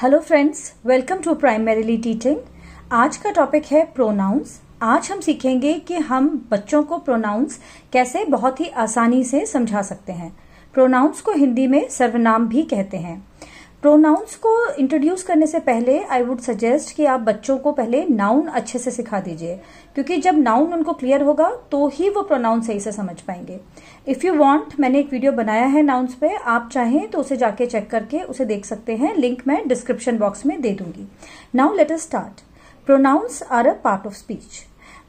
hello friends welcome to primarily teaching आज का topic है प्रोनाउंस आज हम सीखेंगे कि हम बच्चों को प्रोनाउंस कैसे बहुत ही आसानी से समझा सकते हैं प्रोनाउंस को हिंदी में सर्वनाम भी कहते हैं प्रोनाउंस को इंट्रोड्यूस करने से पहले आई वुड सजेस्ट कि आप बच्चों को पहले नाउन अच्छे से सिखा दीजिए क्योंकि जब नाउन उनको क्लियर होगा तो ही वो प्रोनाउन सही से समझ पाएंगे इफ़ यू वांट मैंने एक वीडियो बनाया है नाउन्स पे आप चाहें तो उसे जाके चेक करके उसे देख सकते हैं लिंक मैं डिस्क्रिप्शन बॉक्स में दे दूंगी now let's start pronouns are a part of speech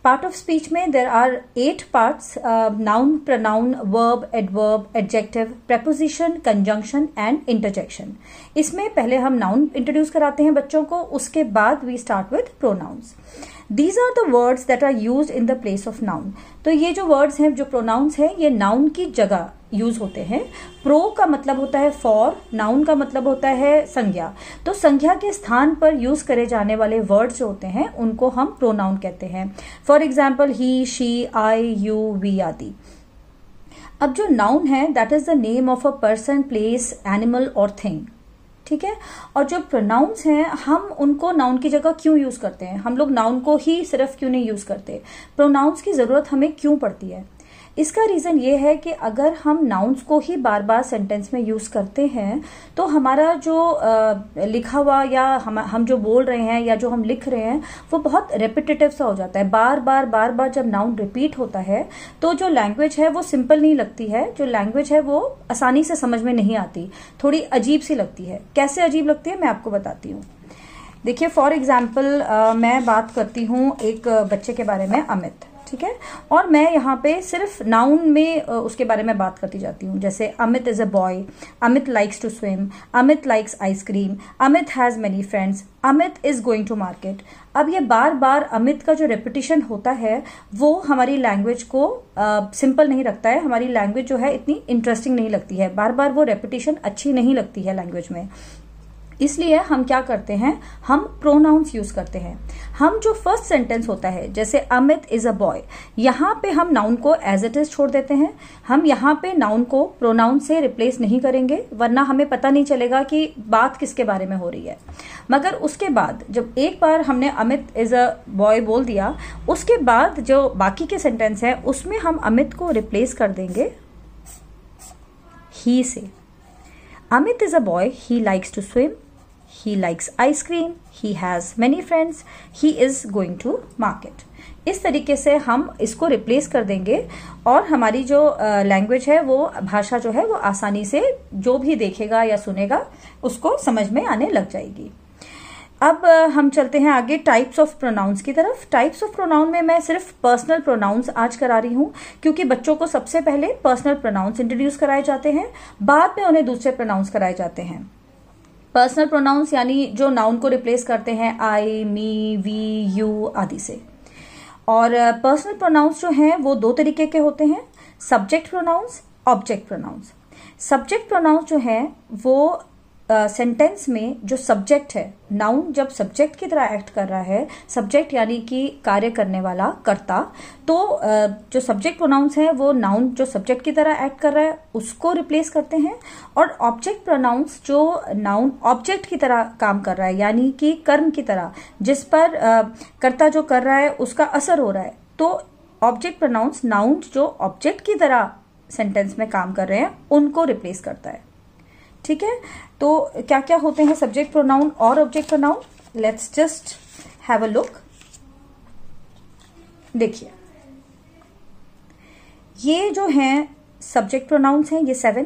part of speech में there are eight part noun pronoun verb adverb adjective preposition conjunction and interjection इसमें पहले हम नाउन इंट्रोड्यूस कराते हैं बच्चों को उसके बाद we start with pronouns these are the words that are use in the place of noun तो ये जो वर्ड्स हैं जो प्रोनाउंस हैं ये नाउन की जगह यूज होते हैं प्रो का मतलब होता है फॉर नाउन का मतलब होता है संज्ञा तो संज्ञा के स्थान पर यूज करे जाने वाले वर्ड जो होते हैं उनको हम प्रोनाउन कहते हैं for example he she I you we आदि अब जो नाउन है that is the name of a person place animal और थिंग ठीक है और जो प्रोनाउंस हैं हम उनको नाउन की जगह क्यों यूज करते हैं हम लोग नाउन को ही सिर्फ क्यों नहीं यूज करते प्रोनाउंस की जरूरत हमें क्यों पड़ती है इसका रीज़न ये है कि अगर हम नाउन्स को ही बार बार सेंटेंस में यूज़ करते हैं तो हमारा जो आ, लिखा हुआ या हम हम जो बोल रहे हैं या जो हम लिख रहे हैं वो बहुत रेपिटेटिव सा हो जाता है बार बार बार बार जब नाउन रिपीट होता है तो जो लैंग्वेज है वो सिंपल नहीं लगती है जो लैंग्वेज है वो आसानी से समझ में नहीं आती थोड़ी अजीब सी लगती है कैसे अजीब लगती है मैं आपको बताती हूँ देखिए फॉर एग्जाम्पल मैं बात करती हूँ एक बच्चे के बारे में अमित ठीक है और मैं यहाँ पे सिर्फ नाउन में उसके बारे में बात करती जाती हूँ जैसे Amit is a boy Amit likes to swim Amit likes ice cream Amit has many friends Amit is going to market अब ये बार बार अमित का जो रेपिटेशन होता है वो हमारी लैंग्वेज को सिंपल uh, नहीं रखता है हमारी लैंग्वेज जो है इतनी इंटरेस्टिंग नहीं लगती है बार बार वो रेपिटेशन अच्छी नहीं लगती है लैंग्वेज में इसलिए हम क्या करते हैं हम प्रोनाउंस यूज करते हैं हम जो फर्स्ट सेंटेंस होता है जैसे अमित इज अ बॉय यहाँ पे हम नाउन को एज इट इज छोड़ देते हैं हम यहाँ पे नाउन को प्रोनाउन से रिप्लेस नहीं करेंगे वरना हमें पता नहीं चलेगा कि बात किसके बारे में हो रही है मगर उसके बाद जब एक बार हमने अमित इज अ बॉय बोल दिया उसके बाद जो बाकी के सेंटेंस है उसमें हम अमित को रिप्लेस कर देंगे ही से Amit is a boy he likes to swim he likes ice cream he has many friends he is going to market इस तरीके से हम इसको रिप्लेस कर देंगे और हमारी जो लैंग्वेज है वो भाषा जो है वो आसानी से जो भी देखेगा या सुनेगा उसको समझ में आने लग जाएगी अब हम चलते हैं आगे टाइप्स ऑफ प्रोनाउंस की तरफ टाइप्स ऑफ प्रोनाउन में मैं सिर्फ पर्सनल प्रोनाउंस आज करा रही हूँ क्योंकि बच्चों को सबसे पहले पर्सनल प्रोनाउंस इंट्रोड्यूस कराए जाते हैं बाद में उन्हें दूसरे प्रोनाउंस कराए जाते हैं पर्सनल प्रोनाउंस यानी जो नाउन को रिप्लेस करते हैं आई मी वी यू आदि से और पर्सनल uh, प्रोनाउंस जो हैं वो दो तरीके के होते हैं subject pronouns object pronouns subject pronouns जो है वो सेंटेंस uh, में जो सब्जेक्ट है नाउन जब सब्जेक्ट की तरह एक्ट कर रहा है सब्जेक्ट यानी कि कार्य करने वाला कर्ता तो uh, जो सब्जेक्ट प्रोनाउंस है वो नाउन जो सब्जेक्ट की तरह एक्ट कर रहा है उसको रिप्लेस करते हैं और ऑब्जेक्ट प्रोनाउंस जो नाउन ऑब्जेक्ट की तरह काम कर रहा है यानी कि कर्म की तरह जिस पर uh, कर्ता जो कर रहा है उसका असर हो रहा है तो ऑब्जेक्ट प्रोनाउंस नाउन जो ऑब्जेक्ट की तरह सेंटेंस में काम कर रहे हैं उनको रिप्लेस करता है ठीक है तो क्या क्या होते हैं सब्जेक्ट प्रोनाउन और object pronoun let's just have a look देखिए ये जो है सब्जेक्ट प्रोनाउंस हैं ये सेवन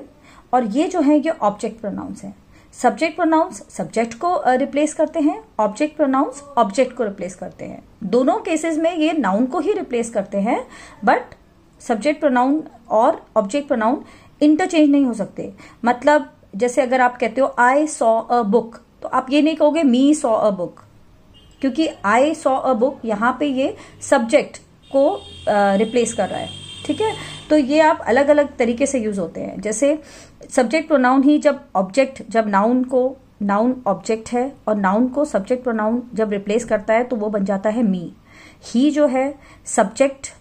और ये जो है ये ऑब्जेक्ट प्रोनाउंस हैं सब्जेक्ट प्रोनाउंस सब्जेक्ट को रिप्लेस uh, करते हैं ऑब्जेक्ट प्रोनाउंस ऑब्जेक्ट को रिप्लेस करते हैं दोनों केसेस में ये नाउन को ही रिप्लेस करते हैं बट सब्जेक्ट प्रोनाउन और ऑब्जेक्ट प्रोनाउन इंटरचेंज नहीं हो सकते मतलब जैसे अगर आप कहते हो आई सॉ अ बुक तो आप ये नहीं कहोगे मी सॉ अ बुक क्योंकि आई सॉ अ बुक यहाँ पे ये सब्जेक्ट को रिप्लेस कर रहा है ठीक है तो ये आप अलग अलग तरीके से यूज होते हैं जैसे सब्जेक्ट प्रोनाउन ही जब ऑब्जेक्ट जब नाउन को नाउन ऑब्जेक्ट है और नाउन को सब्जेक्ट प्रोनाउन जब रिप्लेस करता है तो वो बन जाता है मी ही जो है सब्जेक्ट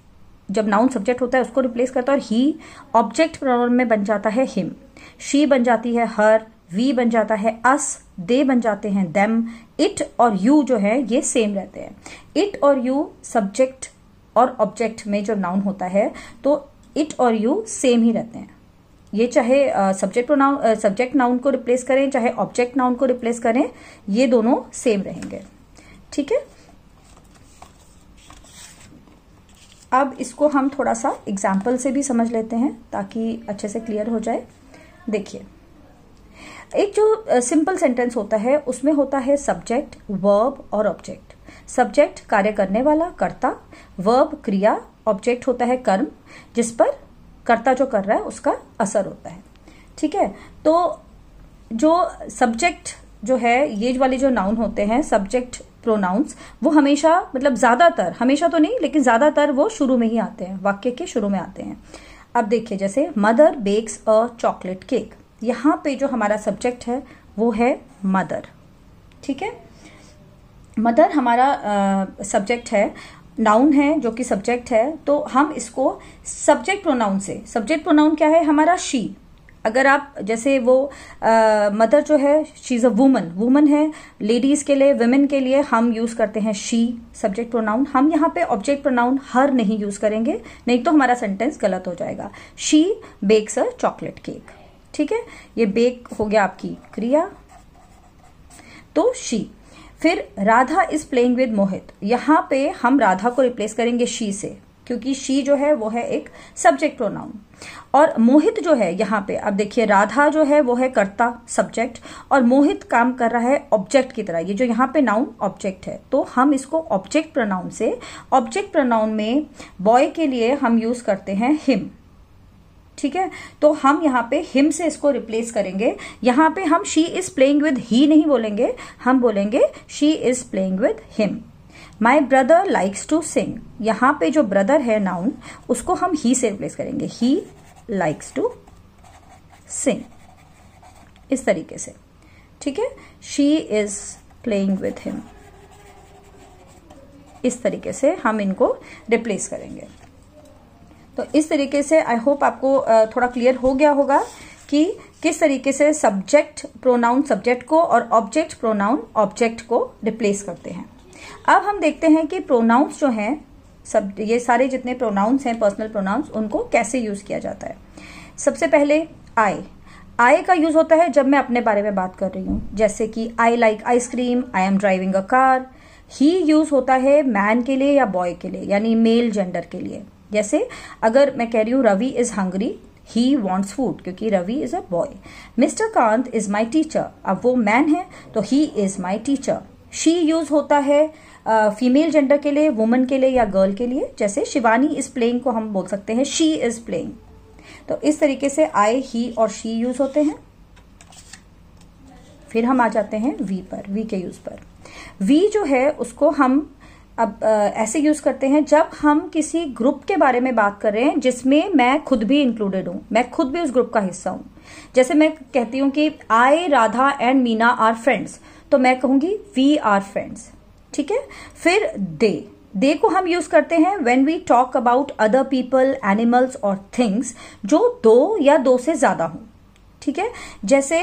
जब नाउन सब्जेक्ट होता है उसको रिप्लेस करता है और ही ऑब्जेक्ट प्रोनाउन में बन जाता है हिम शी बन जाती है हर वी बन जाता है अस दे बन जाते हैं देम इट और यू जो है ये सेम रहते हैं इट और यू सब्जेक्ट और ऑब्जेक्ट में जो नाउन होता है तो इट और यू सेम ही रहते हैं ये चाहे सब्जेक्ट नाउन सब्जेक्ट नाउन को रिप्लेस करें चाहे ऑब्जेक्ट नाउन को रिप्लेस करें ये दोनों सेम रहेंगे ठीक है अब इसको हम थोड़ा सा एग्जाम्पल से भी समझ लेते हैं ताकि अच्छे से क्लियर हो जाए देखिए एक जो सिंपल सेंटेंस होता है उसमें होता है सब्जेक्ट वर्ब और ऑब्जेक्ट सब्जेक्ट कार्य करने वाला कर्ता वर्ब क्रिया ऑब्जेक्ट होता है कर्म जिस पर कर्ता जो कर रहा है उसका असर होता है ठीक है तो जो सब्जेक्ट जो है ये वाले जो नाउन होते हैं सब्जेक्ट प्रोनाउंस वो हमेशा मतलब ज्यादातर हमेशा तो नहीं लेकिन ज्यादातर वो शुरू में ही आते हैं वाक्य के शुरू में आते हैं अब देखिए जैसे mother bakes a chocolate cake यहाँ पे जो हमारा सब्जेक्ट है वो है मदर ठीक है मदर हमारा सब्जेक्ट है नाउन है जो कि सब्जेक्ट है तो हम इसको सब्जेक्ट प्रोनाउन से सब्जेक्ट प्रोनाउन क्या है हमारा शी अगर आप जैसे वो आ, मदर जो है she is a woman woman है लेडीज़ के लिए वुमेन के लिए हम यूज़ करते हैं शी सब्जेक्ट प्रोनाउन हम यहाँ पे ऑब्जेक्ट प्रोनाउन हर नहीं यूज़ करेंगे नहीं तो हमारा सेंटेंस गलत हो जाएगा she bakes a chocolate cake ठीक है ये बेक हो गया आपकी क्रिया तो शी फिर Radha is playing with Mohit यहां पे हम राधा को रिप्लेस करेंगे शी से क्योंकि शी जो है वो है एक सब्जेक्ट प्रोनाउन और मोहित जो है यहाँ पे अब देखिए राधा जो है वो है कर्ता सब्जेक्ट और मोहित काम कर रहा है ऑब्जेक्ट की तरह ये जो यहाँ पे नाउन ऑब्जेक्ट है तो हम इसको ऑब्जेक्ट प्रोनाउन से ऑब्जेक्ट प्रोनाउन में बॉय के लिए हम यूज करते हैं हिम ठीक है तो हम यहाँ पे हिम से इसको रिप्लेस करेंगे यहाँ पे हम she is playing with he नहीं बोलेंगे हम बोलेंगे she is playing with him my brother likes to sing यहां पे जो ब्रदर है नाउन उसको हम ही से रिप्लेस करेंगे ही लाइक्स टू सिंग इस तरीके से ठीक है she is playing with him इस तरीके से हम इनको रिप्लेस करेंगे तो इस तरीके से आई होप आपको थोड़ा क्लियर हो गया होगा कि किस तरीके से सब्जेक्ट प्रोनाउन सब्जेक्ट को और ऑब्जेक्ट प्रोनाउन ऑब्जेक्ट को रिप्लेस करते हैं अब हम देखते हैं कि प्रोनाउंस जो हैं सब ये सारे जितने प्रोनाउंस हैं पर्सनल प्रोनाउंस उनको कैसे यूज किया जाता है सबसे पहले आई आई का यूज होता है जब मैं अपने बारे में बात कर रही हूँ जैसे कि I like ice cream I am driving a car he use होता है मैन के लिए या बॉय के लिए यानी मेल जेंडर के लिए जैसे अगर मैं कह रही हूँ Ravi is hungry he wants food क्योंकि Ravi is a boy mister Kant is my teacher अब वो मैन है तो he is my teacher she use होता है फीमेल जेंडर के लिए वुमन के लिए या गर्ल के लिए जैसे शिवानी इज प्लेइंग को हम बोल सकते हैं शी इज प्लेइंग तो इस तरीके से आई ही और शी यूज होते हैं फिर हम आ जाते हैं वी पर वी के यूज पर वी जो है उसको हम अब ऐसे यूज करते हैं जब हम किसी ग्रुप के बारे में बात कर रहे हैं जिसमें मैं खुद भी इंक्लूडेड हूं मैं खुद भी उस ग्रुप का हिस्सा हूं जैसे मैं कहती हूं कि I Radha and Meena are friends तो मैं कहूंगी वी आर फ्रेंड्स ठीक है फिर दे दे को हम यूज करते हैं when we talk about other people animals और थिंग्स जो दो या दो से ज्यादा हो ठीक है जैसे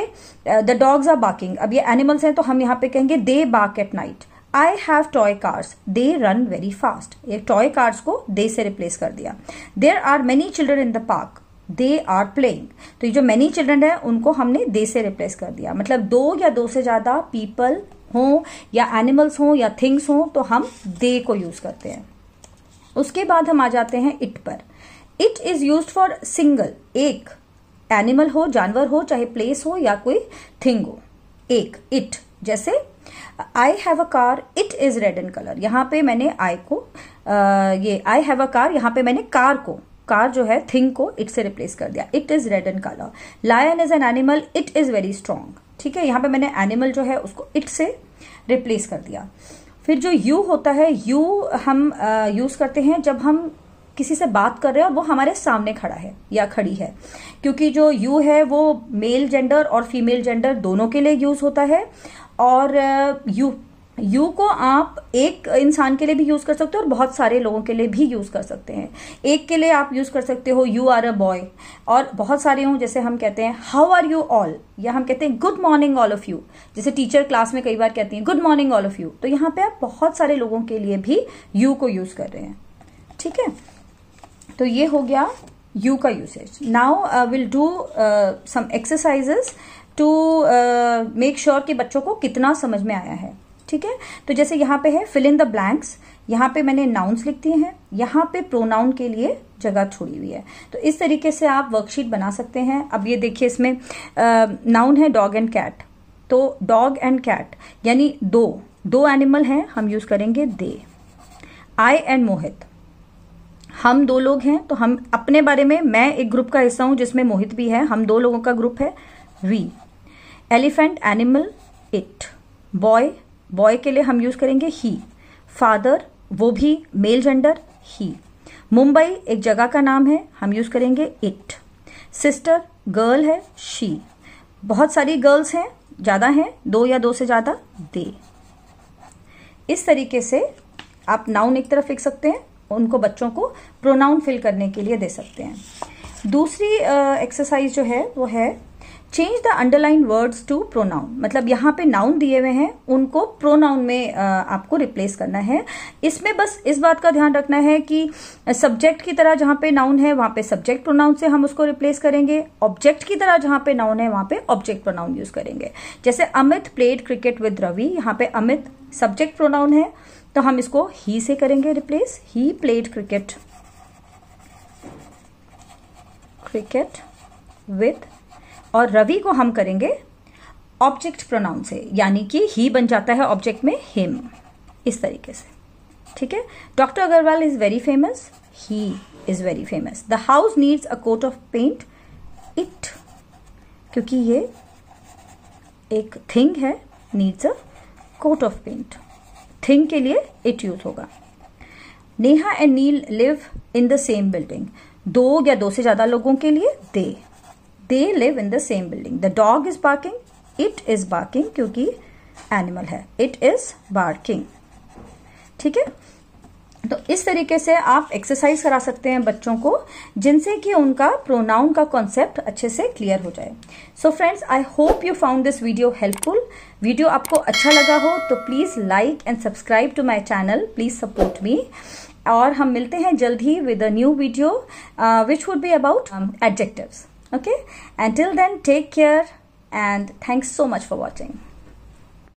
द डॉग्स आर बाकिंग अब ये एनिमल्स हैं तो हम यहां पे कहेंगे they bark at night I have toy cars they run very fast ये टॉय कार्स को दे से रिप्लेस कर दिया there are many children in the park they are playing तो ये जो मैनी चिल्ड्रन है उनको हमने दे से रिप्लेस कर दिया मतलब दो या दो से ज्यादा पीपल हों या एनिमल्स हों या थिंग्स हों तो हम दे को यूज करते हैं उसके बाद हम आ जाते हैं इट पर it is use for single एक एनिमल हो जानवर हो चाहे प्लेस हो या कोई थिंग हो एक इट जैसे I have a car it is red and colour यहां पे मैंने आई को आ, ये आई हैव अ कार यहां पे मैंने कार को कार जो है थिंग को इट से रिप्लेस कर दिया it is red and colour lion is an animal it is very strong ठीक है यहाँ पे मैंने एनिमल जो है उसको इट से रिप्लेस कर दिया फिर जो यू होता है यू हम यूज करते हैं जब हम किसी से बात कर रहे हैं और वो हमारे सामने खड़ा है या खड़ी है क्योंकि जो यू है वो मेल जेंडर और फीमेल जेंडर दोनों के लिए यूज होता है और यू यू को आप एक इंसान के लिए भी यूज कर सकते हो और बहुत सारे लोगों के लिए भी यूज कर सकते हैं एक के लिए आप यूज कर सकते हो यू आर अ बॉय और बहुत सारे हों जैसे हम कहते हैं हाउ आर यू ऑल या हम कहते हैं good morning all of you जैसे टीचर क्लास में कई बार कहती हैं good morning all of you तो यहाँ पे आप बहुत सारे लोगों के लिए भी यू को यूज कर रहे हैं ठीक है तो ये हो गया यू का usage now will do some exercises to make sure कि बच्चों को कितना समझ में आया है ठीक है तो जैसे यहां पे है फिल इन द ब्लैंक्स यहां पे मैंने नाउन्स लिख दिए हैं यहां पे प्रोनाउन के लिए जगह छोड़ी हुई है तो इस तरीके से आप वर्कशीट बना सकते हैं अब ये देखिए इसमें नाउन है डॉग एंड कैट तो डॉग एंड कैट यानी दो दो एनिमल हैं हम यूज करेंगे दे आई एंड मोहित हम दो लोग हैं तो हम अपने बारे में मैं एक ग्रुप का हिस्सा हूं जिसमें मोहित भी है हम दो लोगों का ग्रुप है we elephant animal it boy boy के लिए हम यूज करेंगे ही फादर वो भी मेल जेंडर ही मुंबई एक जगह का नाम है हम यूज करेंगे इट सिस्टर गर्ल है शी बहुत सारी गर्ल्स हैं ज़्यादा हैं दो या दो से ज़्यादा दे इस तरीके से आप नाउन एक तरफ लिख सकते हैं उनको बच्चों को प्रोनाउन फिल करने के लिए दे सकते हैं दूसरी एक्सरसाइज जो है वो है change the underline words to pronoun मतलब यहाँ पे नाउन दिए हुए हैं उनको प्रोनाउन में आपको रिप्लेस करना है इसमें बस इस बात का ध्यान रखना है कि सब्जेक्ट की तरह जहाँ पे नाउन है वहाँ पे सब्जेक्ट प्रोनाउन से हम उसको रिप्लेस करेंगे ऑब्जेक्ट की तरह जहाँ पे नाउन है वहाँ पे ऑब्जेक्ट प्रोनाउन यूज करेंगे जैसे Amit played cricket with Ravi यहाँ पे अमित सब्जेक्ट प्रोनाउन है तो हम इसको ही से करेंगे replace he played cricket cricket with और रवि को हम करेंगे ऑब्जेक्ट प्रोनाउन से यानी कि ही बन जाता है ऑब्जेक्ट में हिम इस तरीके से ठीक है doctor Agarwal is very famous he is very famous the house needs a coat of paint it क्योंकि ये एक थिंग है needs a coat of paint thing के लिए इट यूज होगा Neha and Neel live in the same building दो या दो से ज्यादा लोगों के लिए they they live in the same building the dog is barking it is barking क्योंकि एनिमल है इट इज बार्किंग ठीक है तो इस तरीके से आप एक्सरसाइज करा सकते हैं बच्चों को जिनसे कि उनका प्रोनाउन का कॉन्सेप्ट अच्छे से क्लियर हो जाए so friends I hope you found this video helpful video आपको अच्छा लगा हो तो please like and subscribe to my channel please support me और हम मिलते हैं जल्द ही with a new video which would be about adjectives okay until then take care and thanks so much for watching